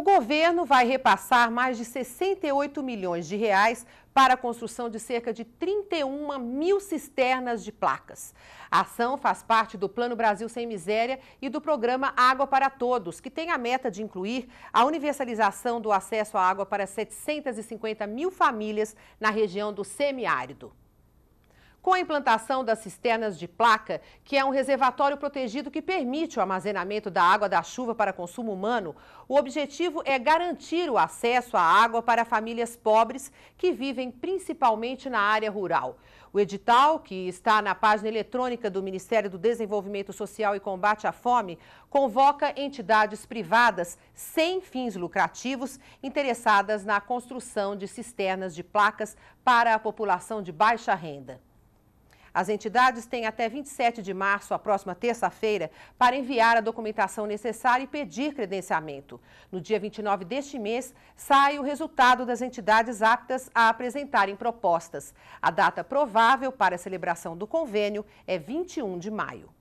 O governo vai repassar mais de 68 milhões de reais para a construção de cerca de 31 mil cisternas de placas. A ação faz parte do Plano Brasil Sem Miséria e do programa Água para Todos, que tem a meta de incluir a universalização do acesso à água para 750 mil famílias na região do semiárido. Com a implantação das cisternas de placa, que é um reservatório protegido que permite o armazenamento da água da chuva para consumo humano, o objetivo é garantir o acesso à água para famílias pobres que vivem principalmente na área rural. O edital, que está na página eletrônica do Ministério do Desenvolvimento Social e Combate à Fome, convoca entidades privadas sem fins lucrativos interessadas na construção de cisternas de placas para a população de baixa renda. As entidades têm até 27 de março, a próxima terça-feira, para enviar a documentação necessária e pedir credenciamento. No dia 29 deste mês, sai o resultado das entidades aptas a apresentarem propostas. A data provável para a celebração do convênio é 21 de maio.